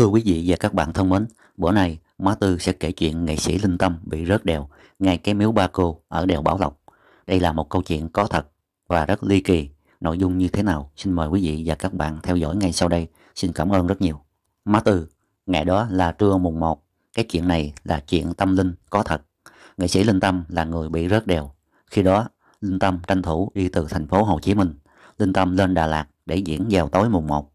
Thưa quý vị và các bạn thân mến, bữa nay Má Tư sẽ kể chuyện nghệ sĩ Linh Tâm bị rớt đèo ngay cái miếu Ba Cô ở đèo Bảo Lộc. Đây là một câu chuyện có thật và rất ly kỳ. Nội dung như thế nào? Xin mời quý vị và các bạn theo dõi ngay sau đây. Xin cảm ơn rất nhiều. Má Tư, ngày đó là trưa mùng 1. Cái chuyện này là chuyện tâm linh có thật. Nghệ sĩ Linh Tâm là người bị rớt đèo. Khi đó, Linh Tâm tranh thủ đi từ thành phố Hồ Chí Minh. Linh Tâm lên Đà Lạt để diễn vào tối mùng 1.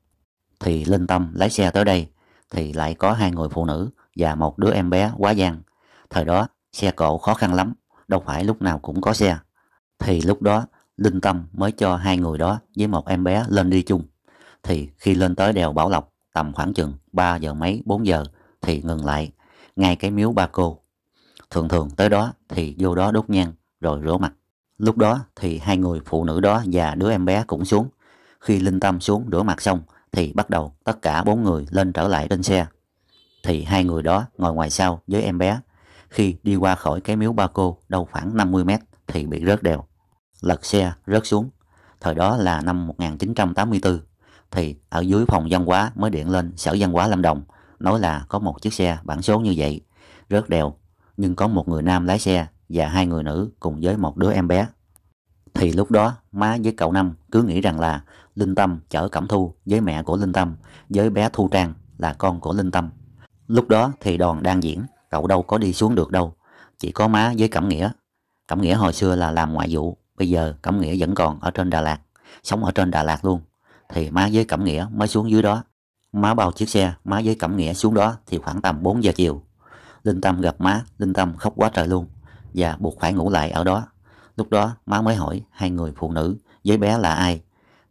Thì Linh Tâm lái xe tới đây thì lại có hai người phụ nữ và một đứa em bé quá giang. Thời đó xe cộ khó khăn lắm, đâu phải lúc nào cũng có xe. Thì lúc đó Linh Tâm mới cho hai người đó với một em bé lên đi chung. Thì khi lên tới đèo Bảo Lộc tầm khoảng chừng 3 giờ mấy 4 giờ thì ngừng lại ngay cái miếu ba cô. Thường thường tới đó thì vô đó đốt nhang rồi rửa mặt. Lúc đó thì hai người phụ nữ đó và đứa em bé cũng xuống. Khi Linh Tâm xuống rửa mặt xong thì bắt đầu tất cả bốn người lên trở lại trên xe. Thì hai người đó ngồi ngoài sau với em bé. Khi đi qua khỏi cái miếu ba cô đâu khoảng 50 mét thì bị rớt đèo, Lật xe rớt xuống. Thời đó là năm 1984 thì ở dưới phòng văn hóa mới điện lên sở văn hóa Lâm Đồng nói là có một chiếc xe bản số như vậy rớt đèo, nhưng có một người nam lái xe và hai người nữ cùng với một đứa em bé. Thì lúc đó má với cậu Năm cứ nghĩ rằng là Linh Tâm chở Cẩm Thu với mẹ của Linh Tâm, với bé Thu Trang là con của Linh Tâm. Lúc đó thì đoàn đang diễn, cậu đâu có đi xuống được đâu, chỉ có má với Cẩm Nghĩa. Cẩm Nghĩa hồi xưa là làm ngoại vụ, bây giờ Cẩm Nghĩa vẫn còn ở trên Đà Lạt, sống ở trên Đà Lạt luôn. Thì má với Cẩm Nghĩa mới xuống dưới đó. Má bao chiếc xe, má với Cẩm Nghĩa xuống đó thì khoảng tầm 4 giờ chiều. Linh Tâm gặp má, Linh Tâm khóc quá trời luôn và buộc phải ngủ lại ở đó. Lúc đó má mới hỏi hai người phụ nữ với bé là ai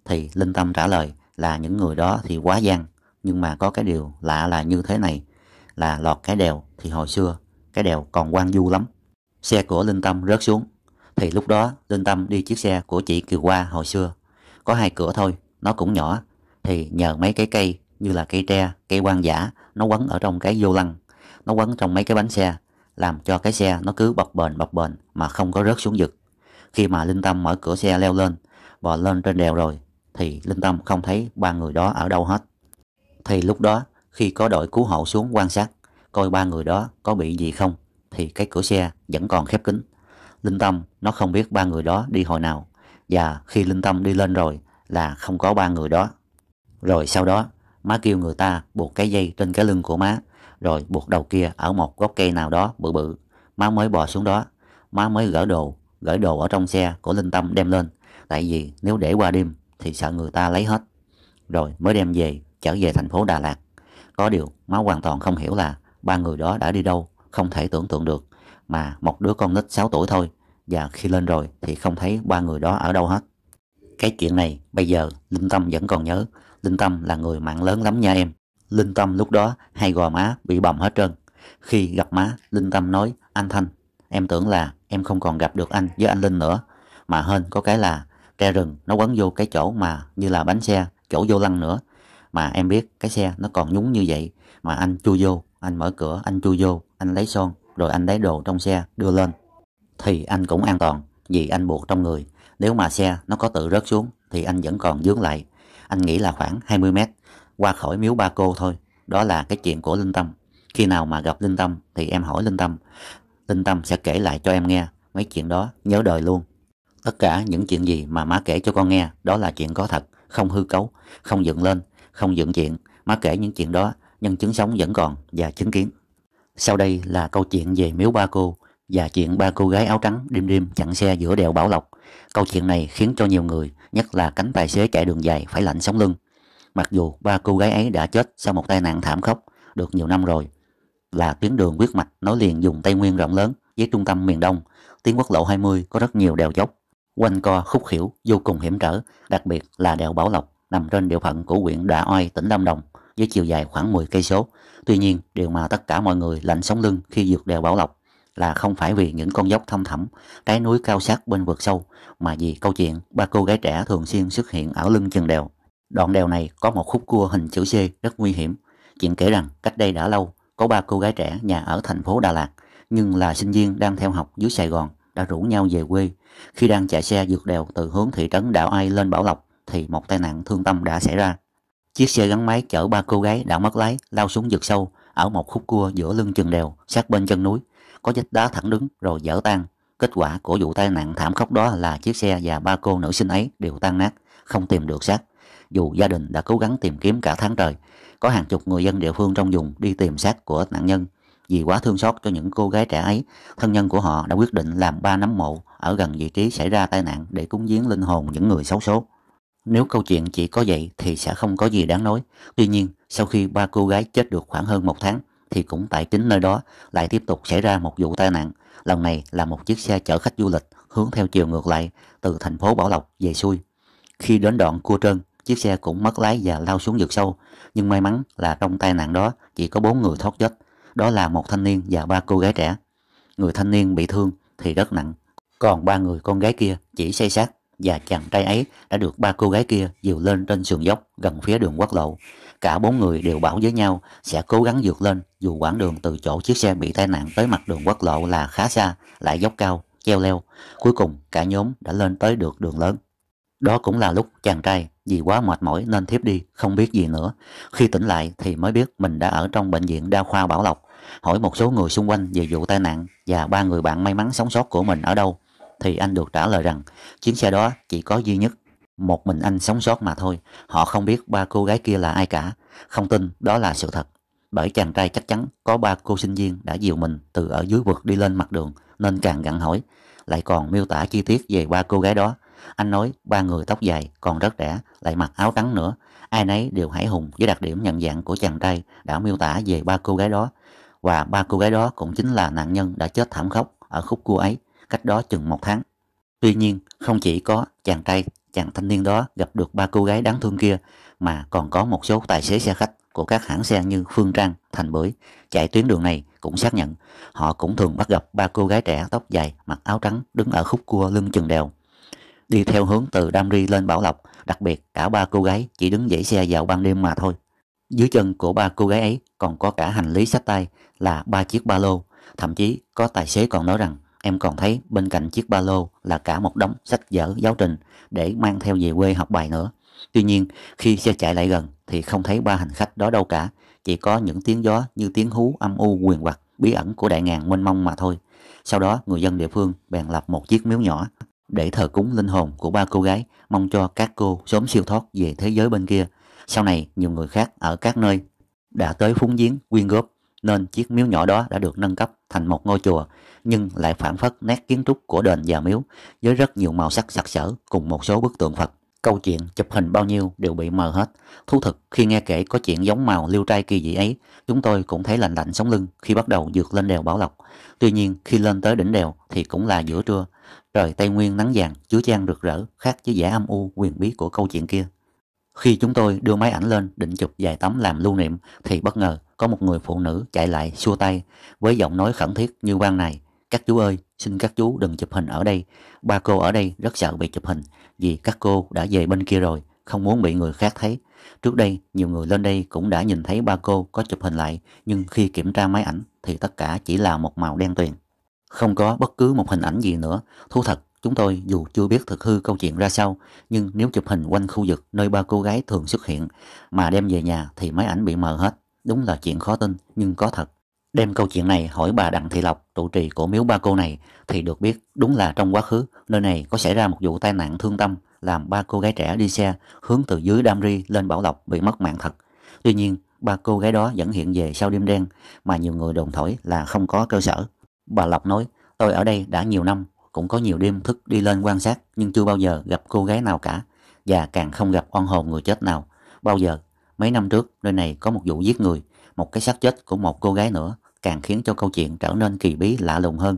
thì Linh Tâm trả lời là những người đó thì quá gian. Nhưng mà có cái điều lạ là như thế này, là lọt cái đèo thì hồi xưa cái đèo còn quan du lắm. Xe của Linh Tâm rớt xuống, thì lúc đó Linh Tâm đi chiếc xe của chị Kiều Hoa hồi xưa. Có hai cửa thôi, nó cũng nhỏ, thì nhờ mấy cái cây như là cây tre, cây quan giả, nó quấn ở trong cái vô lăng, nó quấn trong mấy cái bánh xe, làm cho cái xe nó cứ bọc bền bọc bền mà không có rớt xuống vực. Khi mà Linh Tâm mở cửa xe leo lên, bò lên trên đèo rồi thì Linh Tâm không thấy ba người đó ở đâu hết. Thì lúc đó khi có đội cứu hộ xuống quan sát coi ba người đó có bị gì không thì cái cửa xe vẫn còn khép kín. Linh Tâm nó không biết ba người đó đi hồi nào và khi Linh Tâm đi lên rồi là không có ba người đó. Rồi sau đó má kêu người ta buộc cái dây trên cái lưng của má rồi buộc đầu kia ở một gốc cây nào đó bự bự. Má mới bò xuống đó, má mới gỡ đồ, gỡ đồ ở trong xe của Linh Tâm đem lên. Tại vì nếu để qua đêm thì sợ người ta lấy hết. Rồi mới đem về, trở về thành phố Đà Lạt. Có điều, máu hoàn toàn không hiểu là ba người đó đã đi đâu, không thể tưởng tượng được. Mà một đứa con nít 6 tuổi thôi, và khi lên rồi thì không thấy ba người đó ở đâu hết. Cái chuyện này bây giờ Linh Tâm vẫn còn nhớ. Linh Tâm là người mạng lớn lắm nha em. Linh Tâm lúc đó hay gò má bị bầm hết trơn. Khi gặp má, Linh Tâm nói anh Thanh, em tưởng là em không còn gặp được anh với anh Linh nữa. Mà hơn có cái là tre rừng nó quấn vô cái chỗ mà như là bánh xe chỗ vô lăng nữa mà em biết cái xe nó còn nhúng như vậy mà anh chui vô anh mở cửa anh chui vô anh lấy son rồi anh lấy đồ trong xe đưa lên thì anh cũng an toàn vì anh buộc trong người nếu mà xe nó có tự rớt xuống thì anh vẫn còn dướng lại anh nghĩ là khoảng 20 mét qua khỏi miếu ba cô thôi đó là cái chuyện của linh tâm khi nào mà gặp linh tâm thì em hỏi linh tâm linh tâm sẽ kể lại cho em nghe mấy chuyện đó nhớ đời luôn Tất cả những chuyện gì mà má kể cho con nghe đó là chuyện có thật, không hư cấu, không dựng lên, không dựng chuyện. Má kể những chuyện đó, nhân chứng sống vẫn còn và chứng kiến. Sau đây là câu chuyện về miếu ba cô và chuyện ba cô gái áo trắng đêm đêm chặn xe giữa đèo Bảo Lộc. Câu chuyện này khiến cho nhiều người, nhất là cánh tài xế chạy đường dài phải lạnh sống lưng. Mặc dù ba cô gái ấy đã chết sau một tai nạn thảm khốc được nhiều năm rồi, là tuyến đường huyết mạch nối liền dùng Tây Nguyên rộng lớn với trung tâm miền Đông, tuyến quốc lộ 20 có rất nhiều đèo dốc quanh co khúc khỉu vô cùng hiểm trở, đặc biệt là đèo Bảo Lộc nằm trên địa phận của huyện Đạ Oai, tỉnh Lâm Đồng với chiều dài khoảng 10 cây số. Tuy nhiên, điều mà tất cả mọi người lạnh sống lưng khi vượt đèo Bảo Lộc là không phải vì những con dốc thâm thẳm, cái núi cao sát bên vực sâu, mà vì câu chuyện ba cô gái trẻ thường xuyên xuất hiện ở lưng chừng đèo. Đoạn đèo này có một khúc cua hình chữ C rất nguy hiểm. Chuyện kể rằng cách đây đã lâu, có ba cô gái trẻ nhà ở thành phố Đà Lạt, nhưng là sinh viên đang theo học dưới Sài Gòn đã rủ nhau về quê. Khi đang chạy xe vượt đèo từ hướng thị trấn Đạo Ai lên Bảo Lộc thì một tai nạn thương tâm đã xảy ra. Chiếc xe gắn máy chở ba cô gái đã mất lái lao xuống vực sâu ở một khúc cua giữa lưng chừng đèo sát bên chân núi, có vách đá thẳng đứng rồi dở tan. Kết quả của vụ tai nạn thảm khốc đó là chiếc xe và ba cô nữ sinh ấy đều tan nát, không tìm được xác. Dù gia đình đã cố gắng tìm kiếm cả tháng trời, có hàng chục người dân địa phương trong vùng đi tìm xác của nạn nhân vì quá thương xót cho những cô gái trẻ ấy, thân nhân của họ đã quyết định làm ba nấm mộ ở gần vị trí xảy ra tai nạn để cúng giếng linh hồn những người xấu số. Nếu câu chuyện chỉ có vậy thì sẽ không có gì đáng nói. Tuy nhiên, sau khi ba cô gái chết được khoảng hơn một tháng, thì cũng tại chính nơi đó lại tiếp tục xảy ra một vụ tai nạn. Lần này là một chiếc xe chở khách du lịch hướng theo chiều ngược lại từ thành phố Bảo Lộc về xuôi. Khi đến đoạn cua trơn, chiếc xe cũng mất lái và lao xuống vực sâu. Nhưng may mắn là trong tai nạn đó chỉ có bốn người thoát chết, đó là một thanh niên và ba cô gái trẻ. Người thanh niên bị thương thì rất nặng, còn ba người con gái kia chỉ say sát và chàng trai ấy đã được ba cô gái kia dìu lên trên sườn dốc gần phía đường quốc lộ. Cả bốn người đều bảo với nhau sẽ cố gắng vượt lên dù quãng đường từ chỗ chiếc xe bị tai nạn tới mặt đường quốc lộ là khá xa, lại dốc cao, treo leo. Cuối cùng cả nhóm đã lên tới được đường lớn. Đó cũng là lúc chàng trai vì quá mệt mỏi nên thiếp đi, không biết gì nữa. Khi tỉnh lại thì mới biết mình đã ở trong bệnh viện đa khoa Bảo Lộc, hỏi một số người xung quanh về vụ tai nạn và ba người bạn may mắn sống sót của mình ở đâu. Thì anh được trả lời rằng chuyến xe đó chỉ có duy nhất một mình anh sống sót mà thôi. Họ không biết ba cô gái kia là ai cả, không tin đó là sự thật. Bởi chàng trai chắc chắn có ba cô sinh viên đã dìu mình từ ở dưới vực đi lên mặt đường nên càng gặn hỏi, lại còn miêu tả chi tiết về ba cô gái đó anh nói ba người tóc dài còn rất trẻ lại mặc áo trắng nữa. Ai nấy đều hãi hùng với đặc điểm nhận dạng của chàng trai đã miêu tả về ba cô gái đó. Và ba cô gái đó cũng chính là nạn nhân đã chết thảm khốc ở khúc cua ấy, cách đó chừng một tháng. Tuy nhiên, không chỉ có chàng trai, chàng thanh niên đó gặp được ba cô gái đáng thương kia, mà còn có một số tài xế xe khách của các hãng xe như Phương Trang, Thành Bưởi chạy tuyến đường này cũng xác nhận họ cũng thường bắt gặp ba cô gái trẻ tóc dài mặc áo trắng đứng ở khúc cua lưng chừng đèo đi theo hướng từ Đam Ri lên Bảo Lộc, đặc biệt cả ba cô gái chỉ đứng dãy xe vào ban đêm mà thôi. Dưới chân của ba cô gái ấy còn có cả hành lý sách tay là ba chiếc ba lô, thậm chí có tài xế còn nói rằng em còn thấy bên cạnh chiếc ba lô là cả một đống sách vở giáo trình để mang theo về quê học bài nữa. Tuy nhiên, khi xe chạy lại gần thì không thấy ba hành khách đó đâu cả, chỉ có những tiếng gió như tiếng hú âm u quyền quặt bí ẩn của đại ngàn mênh mông mà thôi. Sau đó, người dân địa phương bèn lập một chiếc miếu nhỏ để thờ cúng linh hồn của ba cô gái, mong cho các cô sớm siêu thoát về thế giới bên kia. Sau này, nhiều người khác ở các nơi đã tới phúng giếng quyên góp, nên chiếc miếu nhỏ đó đã được nâng cấp thành một ngôi chùa, nhưng lại phản phất nét kiến trúc của đền và miếu với rất nhiều màu sắc sặc sỡ cùng một số bức tượng Phật. Câu chuyện chụp hình bao nhiêu đều bị mờ hết. Thú thực khi nghe kể có chuyện giống màu liêu trai kỳ dị ấy, chúng tôi cũng thấy lạnh lạnh sống lưng khi bắt đầu dược lên đèo Bảo Lộc. Tuy nhiên khi lên tới đỉnh đèo thì cũng là giữa trưa, Trời Tây Nguyên nắng vàng, chứa trang rực rỡ, khác với vẻ âm u quyền bí của câu chuyện kia. Khi chúng tôi đưa máy ảnh lên định chụp vài tấm làm lưu niệm thì bất ngờ có một người phụ nữ chạy lại xua tay với giọng nói khẩn thiết như quan này. Các chú ơi, xin các chú đừng chụp hình ở đây. Ba cô ở đây rất sợ bị chụp hình vì các cô đã về bên kia rồi, không muốn bị người khác thấy. Trước đây, nhiều người lên đây cũng đã nhìn thấy ba cô có chụp hình lại nhưng khi kiểm tra máy ảnh thì tất cả chỉ là một màu đen tuyền. Không có bất cứ một hình ảnh gì nữa. Thú thật, chúng tôi dù chưa biết thực hư câu chuyện ra sao, nhưng nếu chụp hình quanh khu vực nơi ba cô gái thường xuất hiện mà đem về nhà thì máy ảnh bị mờ hết. Đúng là chuyện khó tin, nhưng có thật. Đem câu chuyện này hỏi bà Đặng Thị Lộc, trụ trì của miếu ba cô này, thì được biết đúng là trong quá khứ, nơi này có xảy ra một vụ tai nạn thương tâm làm ba cô gái trẻ đi xe hướng từ dưới Đam Ri lên Bảo Lộc bị mất mạng thật. Tuy nhiên, ba cô gái đó vẫn hiện về sau đêm đen mà nhiều người đồn thổi là không có cơ sở. Bà Lộc nói, tôi ở đây đã nhiều năm, cũng có nhiều đêm thức đi lên quan sát nhưng chưa bao giờ gặp cô gái nào cả và càng không gặp oan hồn người chết nào. Bao giờ, mấy năm trước nơi này có một vụ giết người, một cái xác chết của một cô gái nữa càng khiến cho câu chuyện trở nên kỳ bí lạ lùng hơn.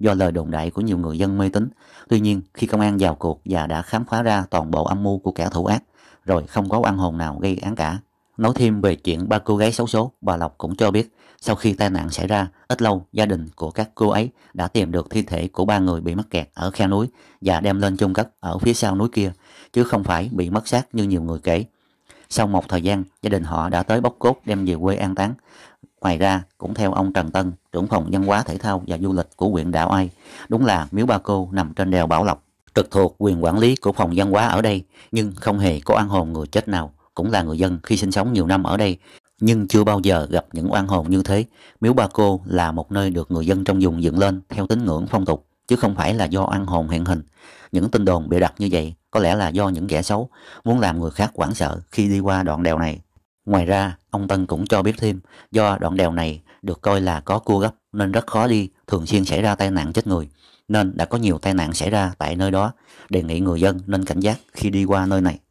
Do lời đồn đại của nhiều người dân mê tín, tuy nhiên khi công an vào cuộc và đã khám phá ra toàn bộ âm mưu của kẻ thủ ác, rồi không có oan hồn nào gây án cả. Nói thêm về chuyện ba cô gái xấu số, bà Lộc cũng cho biết sau khi tai nạn xảy ra, ít lâu gia đình của các cô ấy đã tìm được thi thể của ba người bị mắc kẹt ở khe núi và đem lên chôn cất ở phía sau núi kia, chứ không phải bị mất xác như nhiều người kể. Sau một thời gian, gia đình họ đã tới bốc cốt đem về quê an táng. Ngoài ra, cũng theo ông Trần Tân, trưởng phòng văn hóa thể thao và du lịch của huyện Đạo Ai, đúng là miếu ba cô nằm trên đèo Bảo Lộc, trực thuộc quyền quản lý của phòng văn hóa ở đây, nhưng không hề có an hồn người chết nào cũng là người dân khi sinh sống nhiều năm ở đây nhưng chưa bao giờ gặp những oan hồn như thế. Miếu Ba Cô là một nơi được người dân trong vùng dựng lên theo tín ngưỡng phong tục, chứ không phải là do oan hồn hiện hình. Những tin đồn bị đặt như vậy có lẽ là do những kẻ xấu muốn làm người khác hoảng sợ khi đi qua đoạn đèo này. Ngoài ra, ông Tân cũng cho biết thêm, do đoạn đèo này được coi là có cua gấp nên rất khó đi, thường xuyên xảy ra tai nạn chết người, nên đã có nhiều tai nạn xảy ra tại nơi đó, đề nghị người dân nên cảnh giác khi đi qua nơi này.